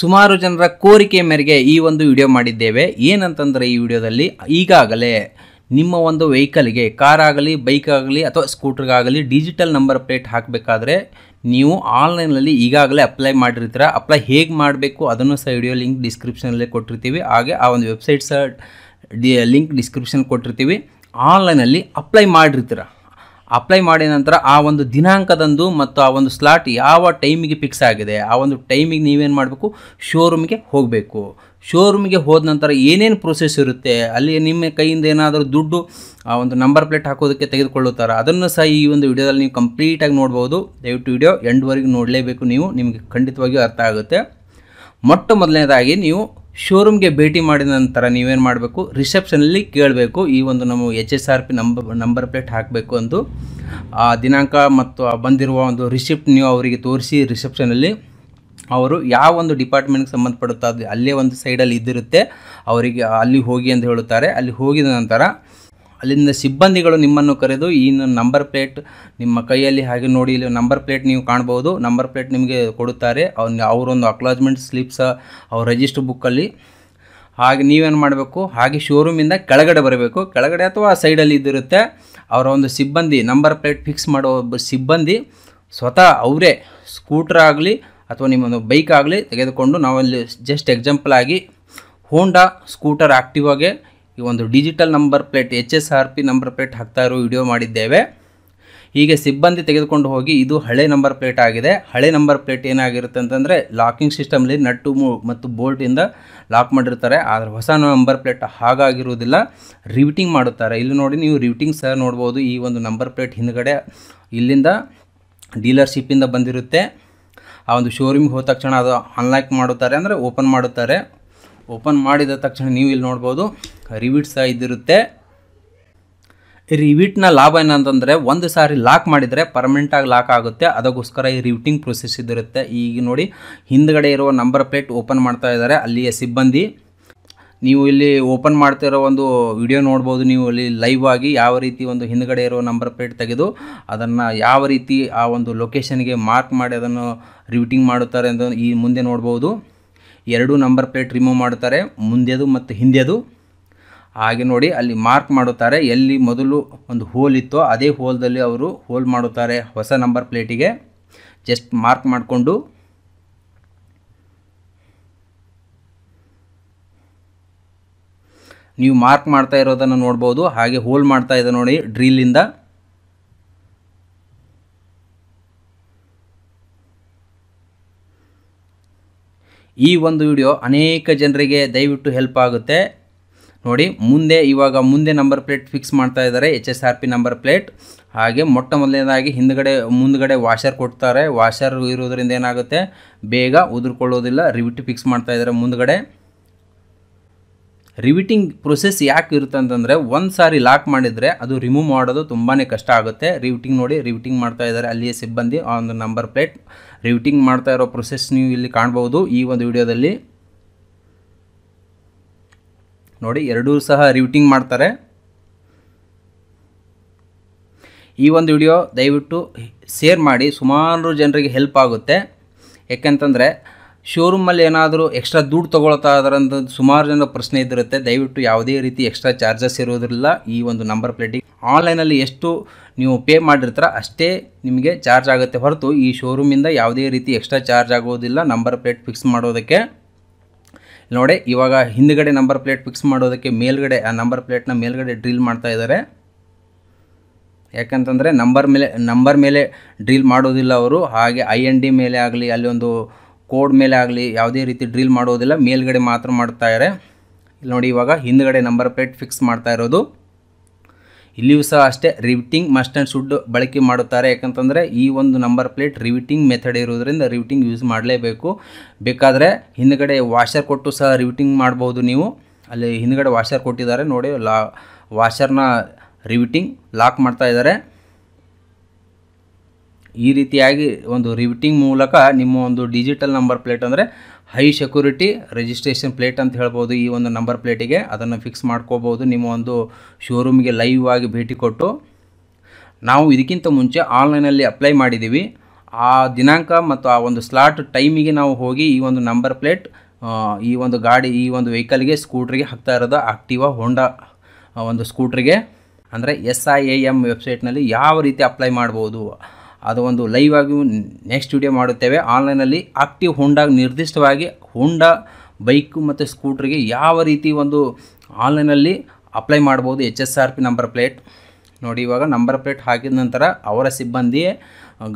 ಸುಮಾರು ಜನರ ಕೋರಿಕೆ ಮೇರೆಗೆ ಈ ಒಂದು ವಿಡಿಯೋ ಮಾಡಿದ್ದೇವೆ ಏನಂತಂದರೆ ಈ ವಿಡಿಯೋದಲ್ಲಿ ಈಗಾಗಲೇ ನಿಮ್ಮ ಒಂದು ವೆಹಿಕಲ್ಗೆ ಕಾರ್ ಆಗಲಿ ಬೈಕ್ ಆಗಲಿ ಅಥವಾ ಸ್ಕೂಟ್ರಿಗಾಗಲಿ ಡಿಜಿಟಲ್ ನಂಬರ್ ಪ್ಲೇಟ್ ಹಾಕಬೇಕಾದ್ರೆ ನೀವು ಆನ್ಲೈನಲ್ಲಿ ಈಗಾಗಲೇ ಅಪ್ಲೈ ಮಾಡಿರ್ತೀರ ಅಪ್ಲೈ ಹೇಗೆ ಮಾಡಬೇಕು ಅದನ್ನು ಸಹ ವಿಡಿಯೋ ಲಿಂಕ್ ಡಿಸ್ಕ್ರಿಪ್ಷನಲ್ಲೇ ಕೊಟ್ಟಿರ್ತೀವಿ ಹಾಗೆ ಆ ಒಂದು ವೆಬ್ಸೈಟ್ ಸಹ ಡಿ ಲಿಂಕ್ ಡಿಸ್ಕ್ರಿಪ್ಷನ್ ಕೊಟ್ಟಿರ್ತೀವಿ ಆನ್ಲೈನಲ್ಲಿ ಅಪ್ಲೈ ಮಾಡಿರ್ತೀರ ಅಪ್ಲೈ ಮಾಡಿದ ನಂತರ ಆ ಒಂದು ದಿನಾಂಕದಂದು ಮತ್ತು ಆ ಒಂದು ಸ್ಲಾಟ್ ಯಾವ ಟೈಮಿಗೆ ಫಿಕ್ಸ್ ಆಗಿದೆ ಆ ಒಂದು ಟೈಮಿಗೆ ನೀವೇನು ಮಾಡಬೇಕು ಶೋರೂಮಿಗೆ ಹೋಗಬೇಕು ಶೋರೂಮಿಗೆ ಹೋದ ನಂತರ ಏನೇನು ಪ್ರೊಸೆಸ್ ಇರುತ್ತೆ ಅಲ್ಲಿ ನಿಮ್ಮ ಕೈಯಿಂದ ಏನಾದರೂ ದುಡ್ಡು ಆ ಒಂದು ನಂಬರ್ ಪ್ಲೇಟ್ ಹಾಕೋದಕ್ಕೆ ತೆಗೆದುಕೊಳ್ಳುತ್ತಾರೆ ಅದನ್ನು ಸಹ ಈ ಒಂದು ವಿಡಿಯೋದಲ್ಲಿ ನೀವು ಕಂಪ್ಲೀಟಾಗಿ ನೋಡ್ಬೋದು ದಯವಿಟ್ಟು ವಿಡಿಯೋ ಎಂಡ್ವರೆಗೂ ನೋಡಲೇಬೇಕು ನೀವು ನಿಮಗೆ ಖಂಡಿತವಾಗಿಯೂ ಅರ್ಥ ಆಗುತ್ತೆ ಮೊಟ್ಟ ಮೊದಲನೇದಾಗಿ ನೀವು ಶೋರೂಮ್ಗೆ ಭೇಟಿ ಮಾಡಿದ ನಂತರ ನೀವೇನು ಮಾಡಬೇಕು ರಿಸೆಪ್ಷನಲ್ಲಿ ಕೇಳಬೇಕು ಈ ಒಂದು ನಾವು H S R P number number plate ಹಾಕಬೇಕು ಅಂದು ಆ ದಿನಾಂಕ ಮತ್ತು ಬಂದಿರುವ ಒಂದು ರಿಸಿಪ್ಟ್ ನೀವು ಅವರಿಗೆ ತೋರಿಸಿ ರಿಸೆಪ್ಷನಲ್ಲಿ ಅವರು ಯಾವ ಒಂದು ಡಿಪಾರ್ಟ್ಮೆಂಟ್ಗೆ ಅದು ಅಲ್ಲೇ ಒಂದು ಸೈಡಲ್ಲಿ ಇದ್ದಿರುತ್ತೆ ಅವರಿಗೆ ಅಲ್ಲಿ ಹೋಗಿ ಅಂತ ಹೇಳುತ್ತಾರೆ ಅಲ್ಲಿ ಹೋಗಿದ ನಂತರ ಅಲ್ಲಿಂದ ಸಿಬ್ಬಂದಿಗಳು ನಿಮ್ಮನ್ನು ಕರೆದು ಈ ನಂಬರ್ ಪ್ಲೇಟ್ ನಿಮ್ಮ ಕೈಯಲ್ಲಿ ಹಾಗೆ ನೋಡಿ ಇಲ್ಲಿ ನಂಬರ್ ಪ್ಲೇಟ್ ನೀವು ಕಾಣ್ಬೋದು ನಂಬರ್ ಪ್ಲೇಟ್ ನಿಮಗೆ ಕೊಡುತ್ತಾರೆ ಅವ್ನ ಅವರೊಂದು ಅಕ್ಲಾಜ್ಮೆಂಟ್ ಸ್ಲಿಪ್ಸ ಅವ್ರ ರಿಜಿಸ್ಟರ್ ಬುಕ್ಕಲ್ಲಿ ಹಾಗೆ ನೀವೇನು ಮಾಡಬೇಕು ಹಾಗೆ ಶೋರೂಮಿಂದ ಕೆಳಗಡೆ ಬರಬೇಕು ಕೆಳಗಡೆ ಅಥವಾ ಸೈಡಲ್ಲಿ ಇದ್ದಿರುತ್ತೆ ಅವರ ಒಂದು ಸಿಬ್ಬಂದಿ ನಂಬರ್ ಪ್ಲೇಟ್ ಫಿಕ್ಸ್ ಮಾಡೋ ಸಿಬ್ಬಂದಿ ಸ್ವತಃ ಅವರೇ ಸ್ಕೂಟ್ರ್ ಆಗಲಿ ಅಥವಾ ನಿಮ್ಮೊಂದು ಬೈಕ್ ಆಗಲಿ ತೆಗೆದುಕೊಂಡು ನಾವಲ್ಲಿ ಜಸ್ಟ್ ಎಕ್ಸಾಂಪಲ್ ಆಗಿ ಹೋಂಡಾ ಸ್ಕೂಟರ್ ಆ್ಯಕ್ಟಿವಾಗೆ ಈ ಒಂದು digital number plate H S R P number plate ಹಾಕ್ತಾ ಇರೋ ವಿಡಿಯೋ ಮಾಡಿದ್ದೇವೆ ಹೀಗೆ ಸಿಬ್ಬಂದಿ ತೆಗೆದುಕೊಂಡು ಹೋಗಿ ಇದು ಹಳೆ ನಂಬರ್ ಪ್ಲೇಟ್ ಆಗಿದೆ ಹಳೆ ನಂಬರ್ ಪ್ಲೇಟ್ ಏನಾಗಿರುತ್ತೆ ಅಂತಂದರೆ ಲಾಕಿಂಗ್ ಸಿಸ್ಟಮ್ಲಿ ನಟ್ಟು ಮತ್ತು ಬೋಲ್ಟಿಂದ ಲಾಕ್ ಮಾಡಿರ್ತಾರೆ ಆದರೆ ಹೊಸ ನಂಬರ್ ಪ್ಲೇಟ್ ಹಾಗಾಗಿರುವುದಿಲ್ಲ ರಿವಿಟಿಂಗ್ ಮಾಡುತ್ತಾರೆ ಇಲ್ಲಿ ನೋಡಿ ನೀವು ರಿವಿಟಿಂಗ್ ಸಹ ನೋಡ್ಬೋದು ಈ ಒಂದು ನಂಬರ್ ಪ್ಲೇಟ್ ಹಿಂದುಗಡೆ ಇಲ್ಲಿಂದ ಡೀಲರ್ಶಿಪ್ಪಿಂದ ಬಂದಿರುತ್ತೆ ಆ ಒಂದು ಶೋರೂಮ್ಗೆ ಹೋದ ತಕ್ಷಣ ಅದು ಅನ್ಲಾಕ್ ಮಾಡುತ್ತಾರೆ ಅಂದರೆ ಓಪನ್ ಮಾಡುತ್ತಾರೆ ಓಪನ್ ಮಾಡಿದ ತಕ್ಷಣ ನೀವು ಇಲ್ಲಿ ನೋಡ್ಬೋದು ರಿವಿಟ್ ಸಹ ಇದ್ದಿರುತ್ತೆ ರಿವಿಟ್ನ ಲಾಭ ಏನಂತಂದರೆ ಒಂದು ಸಾರಿ ಲಾಕ್ ಮಾಡಿದರೆ ಪರ್ಮನೆಂಟಾಗಿ ಲಾಕ್ ಆಗುತ್ತೆ ಅದಕ್ಕೋಸ್ಕರ ಈ ರಿವಿಟಿಂಗ್ ಪ್ರೊಸೆಸ್ ಇದ್ದಿರುತ್ತೆ ಈಗ ನೋಡಿ ಹಿಂದ್ಗಡೆ ಇರುವ ನಂಬರ್ ಪ್ಲೇಟ್ ಓಪನ್ ಮಾಡ್ತಾ ಇದ್ದಾರೆ ಅಲ್ಲಿಯ ಸಿಬ್ಬಂದಿ ನೀವು ಇಲ್ಲಿ ಓಪನ್ ಮಾಡ್ತಿರೋ ಒಂದು ವಿಡಿಯೋ ನೋಡ್ಬೋದು ನೀವು ಇಲ್ಲಿ ಲೈವ್ ಆಗಿ ಯಾವ ರೀತಿ ಒಂದು ಹಿಂದ್ಗಡೆ ಇರೋ ನಂಬರ್ ಪ್ಲೇಟ್ ತೆಗೆದು ಅದನ್ನು ಯಾವ ರೀತಿ ಆ ಒಂದು ಲೊಕೇಶನ್ಗೆ ಮಾರ್ಕ್ ಮಾಡಿ ಅದನ್ನು ರಿವಿಟಿಂಗ್ ಮಾಡುತ್ತಾರೆ ಅಂತ ಈ ಮುಂದೆ ನೋಡ್ಬೋದು ಎರಡು ನಂಬರ್ ಪ್ಲೇಟ್ ರಿಮೂವ್ ಮಾಡುತ್ತಾರೆ ಮುಂದೆದು ಮತ್ತು ಹಿಂದೆದು ಹಾಗೆ ನೋಡಿ ಅಲ್ಲಿ ಮಾರ್ಕ್ ಮಾಡುತ್ತಾರೆ ಎಲ್ಲಿ ಮೊದಲು ಒಂದು ಹೋಲ್ ಇತ್ತೋ ಅದೇ ಹೋಲ್ದಲ್ಲಿ ಅವರು ಹೋಲ್ ಮಾಡುತ್ತಾರೆ ಹೊಸ ನಂಬರ್ ಪ್ಲೇಟಿಗೆ ಜಸ್ಟ್ ಮಾರ್ಕ್ ಮಾಡಿಕೊಂಡು ನೀವು ಮಾರ್ಕ್ ಮಾಡ್ತಾ ಇರೋದನ್ನು ನೋಡ್ಬೋದು ಹಾಗೆ ಹೋಲ್ ಮಾಡ್ತಾ ಇದೆ ನೋಡಿ ಡ್ರಿಲ್ಲಿಂದ ಈ ಒಂದು ವಿಡಿಯೋ ಅನೇಕ ಜನರಿಗೆ ದಯವಿಟ್ಟು ಹೆಲ್ಪ್ ಆಗುತ್ತೆ ನೋಡಿ ಮುಂದೆ ಇವಾಗ ಮುಂದೆ ನಂಬರ್ ಪ್ಲೇಟ್ ಫಿಕ್ಸ್ ಮಾಡ್ತಾ ಇದ್ದಾರೆ H S R P number plate ಹಾಗೆ ಮೊಟ್ಟ ಮೊದಲನೇದಾಗಿ ಹಿಂದ್ಗಡೆ ಮುಂದ್ಗಡೆ ವಾಷರ್ ಕೊಡ್ತಾರೆ ವಾಷರ್ ಇರೋದ್ರಿಂದ ಏನಾಗುತ್ತೆ ಬೇಗ ಉದುರ್ಕೊಳ್ಳೋದಿಲ್ಲ ರಿವಿಟ್ ಫಿಕ್ಸ್ ಮಾಡ್ತಾ ಇದ್ದಾರೆ ಮುಂದ್ಗಡೆ ರಿವಿಟಿಂಗ್ ಪ್ರೊಸೆಸ್ ಯಾಕೆ ಇರುತ್ತೆ ಅಂತಂದರೆ ಒಂದು ಸಾರಿ ಲಾಕ್ ಮಾಡಿದರೆ ಅದು ರಿಮೂವ್ ಮಾಡೋದು ತುಂಬಾ ಕಷ್ಟ ಆಗುತ್ತೆ ರಿವಿಟಿಂಗ್ ನೋಡಿ ರಿವಿಟಿಂಗ್ ಮಾಡ್ತಾ ಇದ್ದಾರೆ ಅಲ್ಲಿಯೇ ಸಿಬ್ಬಂದಿ ಆ ಒಂದು ನಂಬರ್ ಪ್ಲೇಟ್ ರಿವಿಟಿಂಗ್ ಮಾಡ್ತಾ ಇರೋ ಪ್ರೊಸೆಸ್ ನೀವು ಇಲ್ಲಿ ಕಾಣ್ಬೋದು ಈ ಒಂದು ವಿಡಿಯೋದಲ್ಲಿ ನೋಡಿ ಎರಡೂ ಸಹ ರಿವಿಟಿಂಗ್ ಮಾಡ್ತಾರೆ ಈ ಒಂದು ವಿಡಿಯೋ ದಯವಿಟ್ಟು ಶೇರ್ ಮಾಡಿ ಸುಮಾರು ಜನರಿಗೆ ಹೆಲ್ಪ್ ಆಗುತ್ತೆ ಯಾಕೆಂತಂದರೆ ಶೋರೂಮಲ್ಲಿ ಏನಾದರೂ ಎಕ್ಸ್ಟ್ರಾ ದುಡ್ಡು ತೊಗೊಳ್ತಾ ಅಂತ ಸುಮಾರು ಜನ ಪ್ರಶ್ನೆ ಇದ್ದಿರುತ್ತೆ ದಯವಿಟ್ಟು ಯಾವುದೇ ರೀತಿ ಎಕ್ಸ್ಟ್ರಾ ಚಾರ್ಜಸ್ ಇರೋದಿಲ್ಲ ಈ ಒಂದು ನಂಬರ್ ಪ್ಲೇಟಿಗೆ ಆನ್ಲೈನಲ್ಲಿ ಎಷ್ಟು ನೀವು ಪೇ ಮಾಡಿರ್ತೀರ ಅಷ್ಟೇ ನಿಮಗೆ ಚಾರ್ಜ್ ಆಗುತ್ತೆ ಹೊರತು ಈ ಶೋರೂಮಿಂದ ಯಾವುದೇ ರೀತಿ ಎಕ್ಸ್ಟ್ರಾ ಚಾರ್ಜ್ ಆಗೋದಿಲ್ಲ ನಂಬರ್ ಪ್ಲೇಟ್ ಫಿಕ್ಸ್ ಮಾಡೋದಕ್ಕೆ ನೋಡಿ ಇವಾಗ ಹಿಂದ್ಗಡೆ ನಂಬರ್ ಪ್ಲೇಟ್ ಫಿಕ್ಸ್ ಮಾಡೋದಕ್ಕೆ ಮೇಲ್ಗಡೆ ಆ ನಂಬರ್ ಪ್ಲೇಟ್ನ ಮೇಲ್ಗಡೆ ಡ್ರಿಲ್ ಮಾಡ್ತಾ ಇದ್ದಾರೆ ಯಾಕಂತಂದರೆ ನಂಬರ್ ಮೇಲೆ ನಂಬರ್ ಮೇಲೆ ಡ್ರಿಲ್ ಮಾಡೋದಿಲ್ಲ ಅವರು ಹಾಗೆ ಐ ಎನ್ ಡಿ ಮೇಲೆ ಆಗಲಿ ಅಲ್ಲಿ ಒಂದು ಕೋಡ್ ಮೇಲೆ ಆಗಲಿ ಯಾವುದೇ ರೀತಿ ಡ್ರಿಲ್ ಮಾಡೋದಿಲ್ಲ ಮೇಲ್ಗಡೆ ಮಾತ್ರ ಮಾಡ್ತಾಯಿದ್ದಾರೆ ಇಲ್ಲಿ ನೋಡಿ ಇವಾಗ ಹಿಂದ್ಗಡೆ ನಂಬರ್ ಪ್ಲೇಟ್ ಫಿಕ್ಸ್ ಮಾಡ್ತಾ ಇರೋದು ಇಲ್ಲಿಯೂ ಸಹ ಅಷ್ಟೇ ರಿವಿಟಿಂಗ್ ಮಸ್ಟ್ ಆ್ಯಂಡ್ ಶುಡ್ ಬಳಕೆ ಮಾಡುತ್ತಾರೆ ಯಾಕಂತಂದರೆ ಈ ಒಂದು ನಂಬರ್ ಪ್ಲೇಟ್ ರಿವಿಟಿಂಗ್ ಮೆಥಡ್ ಇರೋದರಿಂದ ರಿವಿಟಿಂಗ್ ಯೂಸ್ ಮಾಡಲೇಬೇಕು ಬೇಕಾದರೆ ಹಿಂದ್ಗಡೆ ವಾಷರ್ ಕೊಟ್ಟು ಸಹ ರಿವಿಟಿಂಗ್ ಮಾಡ್ಬೋದು ನೀವು ಅಲ್ಲಿ ಹಿಂದ್ಗಡೆ ವಾಷರ್ ಕೊಟ್ಟಿದ್ದಾರೆ ನೋಡಿ ಲಾ ವಾಷರ್ನ ರಿವಿಟಿಂಗ್ ಲಾಕ್ ಮಾಡ್ತಾ ಇದ್ದಾರೆ ಈ ರೀತಿಯಾಗಿ ಒಂದು ರಿವಿಟಿಂಗ್ ಮೂಲಕ ನಿಮ್ಮ ಒಂದು ಡಿಜಿಟಲ್ ನಂಬರ್ ಪ್ಲೇಟ್ ಅಂದರೆ ಹೈ ಸೆಕ್ಯೂರಿಟಿ ರಿಜಿಸ್ಟ್ರೇಷನ್ ಪ್ಲೇಟ್ ಅಂತ ಹೇಳ್ಬೋದು ಈ ಒಂದು ನಂಬರ್ ಪ್ಲೇಟಿಗೆ ಅದನ್ನು ಫಿಕ್ಸ್ ಮಾಡ್ಕೋಬೋದು ನಿಮ್ಮ ಒಂದು ಶೋರೂಮ್ಗೆ ಲೈವ್ ಆಗಿ ಭೇಟಿ ಕೊಟ್ಟು ನಾವು ಇದಕ್ಕಿಂತ ಮುಂಚೆ ಆನ್ಲೈನಲ್ಲಿ ಅಪ್ಲೈ ಮಾಡಿದ್ದೀವಿ ಆ ದಿನಾಂಕ ಮತ್ತು ಆ ಒಂದು ಸ್ಲಾಟ್ ಟೈಮಿಗೆ ನಾವು ಹೋಗಿ ಈ ಒಂದು ನಂಬರ್ ಪ್ಲೇಟ್ ಈ ಒಂದು ಗಾಡಿ ಈ ಒಂದು ವೆಹಿಕಲ್ಗೆ ಸ್ಕೂಟ್ರಿಗೆ ಹಾಕ್ತಾ ಇರೋದು ಆಕ್ಟಿವಾ ಹೊಂಡ ಒಂದು ಸ್ಕೂಟ್ರಿಗೆ ಅಂದರೆ ಎಸ್ ಐ ಎ ಎಮ್ ವೆಬ್ಸೈಟ್ನಲ್ಲಿ ಯಾವ ರೀತಿ ಅಪ್ಲೈ ಮಾಡ್ಬೋದು ಅದು ಒಂದು ಲೈವ್ ಆಗಿ ನೆಕ್ಸ್ಟ್ ವಿಡಿಯೋ ಮಾಡುತ್ತೇವೆ ಆನ್ಲೈನಲ್ಲಿ ಆಕ್ಟಿವ್ ಹೋಂಡಾಗ ನಿರ್ದಿಷ್ಟವಾಗಿ ಹೋಂಡಾ ಬೈಕು ಮತ್ತು ಸ್ಕೂಟ್ರಿಗೆ ಯಾವ ರೀತಿ ಒಂದು ಆನ್ಲೈನಲ್ಲಿ ಅಪ್ಲೈ ಮಾಡ್ಬೋದು H S R P number plate ನೋಡಿ ಇವಾಗ ನಂಬರ್ ಪ್ಲೇಟ್ ಹಾಕಿದ ನಂತರ ಅವರ ಸಿಬ್ಬಂದಿ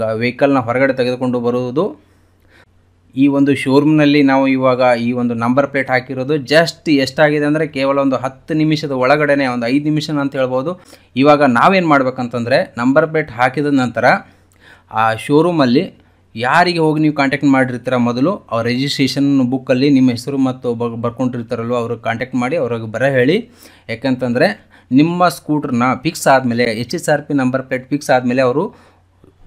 ಗ ವೆಹಿಕಲ್ನ ಹೊರಗಡೆ ತೆಗೆದುಕೊಂಡು ಬರುವುದು ಈ ಒಂದು ಶೋರೂಮ್ನಲ್ಲಿ ನಾವು ಇವಾಗ ಈ ಒಂದು ನಂಬರ್ ಪ್ಲೇಟ್ ಹಾಕಿರೋದು ಜಸ್ಟ್ ಎಷ್ಟಾಗಿದೆ ಅಂದರೆ ಕೇವಲ ಒಂದು ಹತ್ತು ನಿಮಿಷದ ಒಳಗಡೆನೆ ಒಂದು ಐದು ನಿಮಿಷ ಅಂತ ಹೇಳ್ಬೋದು ಇವಾಗ ನಾವೇನು ಮಾಡ್ಬೇಕಂತಂದರೆ ನಂಬರ್ ಪ್ಲೇಟ್ ಹಾಕಿದ ನಂತರ ಆ ಶೋರೂಮಲ್ಲಿ ಯಾರಿಗೆ ಹೋಗಿ ನೀವು ಕಾಂಟ್ಯಾಕ್ಟ್ ಮಾಡಿರ್ತೀರ ಮೊದಲು ಅವ್ರ ರಿಜಿಸ್ಟ್ರೇಷನ್ ಬುಕ್ಕಲ್ಲಿ ನಿಮ್ಮ ಹೆಸರು ಮತ್ತು ಬ ಬರ್ಕೊಂಡಿರ್ತಾರಲ್ವ ಅವ್ರಿಗೆ ಕಾಂಟ್ಯಾಕ್ಟ್ ಮಾಡಿ ಅವ್ರಿಗೆ ಬರ ಹೇಳಿ ಯಾಕಂತಂದರೆ ನಿಮ್ಮ ಸ್ಕೂಟ್ರನ್ನ ಫಿಕ್ಸ್ ಆದಮೇಲೆ H S R P number plate fix ಆದಮೇಲೆ ಅವರು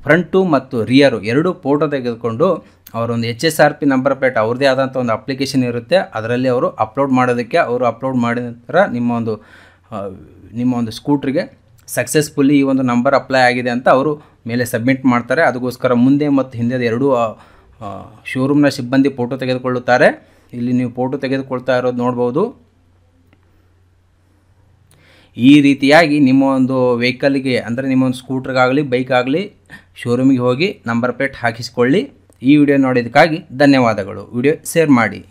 ಫ್ರಂಟು ಮತ್ತು ರಿಯರು ಎರಡು ಫೋಟೋ ತೆಗೆದುಕೊಂಡು ಅವರೊಂದು H S R P number plate ಅವ್ರದ್ದೇ ಆದಂಥ ಒಂದು ಅಪ್ಲಿಕೇಶನ್ ಇರುತ್ತೆ ಅದರಲ್ಲಿ ಅವರು ಅಪ್ಲೋಡ್ ಮಾಡೋದಕ್ಕೆ ಅವರು ಅಪ್ಲೋಡ್ ಮಾಡಿದ ನಂತರ ನಿಮ್ಮ ಒಂದು ನಿಮ್ಮ ಒಂದು ಸ್ಕೂಟ್ರಿಗೆ ಸಕ್ಸಸ್ಫುಲ್ಲಿ ಈ ಒಂದು ನಂಬರ್ ಅಪ್ಲೈ ಆಗಿದೆ ಅಂತ ಅವರು ಮೇಲೆ ಸಬ್ಮಿಟ್ ಮಾಡ್ತಾರೆ ಅದಕ್ಕೋಸ್ಕರ ಮುಂದೆ ಮತ್ತು ಹಿಂದೆ ಎರಡೂ ಶೋರೂಮ್ನ ಸಿಬ್ಬಂದಿ ಫೋಟೋ ತೆಗೆದುಕೊಳ್ಳುತ್ತಾರೆ ಇಲ್ಲಿ ನೀವು ಫೋಟೋ ತೆಗೆದುಕೊಳ್ತಾ ಇರೋದು ನೋಡ್ಬೋದು ಈ ರೀತಿಯಾಗಿ ನಿಮ್ಮ ಒಂದು ವೆಹಿಕಲ್ಗೆ ಅಂದರೆ ನಿಮ್ಮ ಒಂದು ಸ್ಕೂಟ್ರಿಗಾಗಲಿ ಬೈಕಾಗಲಿ ಶೋರೂಮಿಗೆ ಹೋಗಿ ನಂಬರ್ ಪ್ಲೇಟ್ ಹಾಕಿಸಿಕೊಳ್ಳಿ ಈ ವಿಡಿಯೋ ನೋಡಿದ್ದಕ್ಕಾಗಿ ಧನ್ಯವಾದಗಳು ವಿಡಿಯೋ ಶೇರ್ ಮಾಡಿ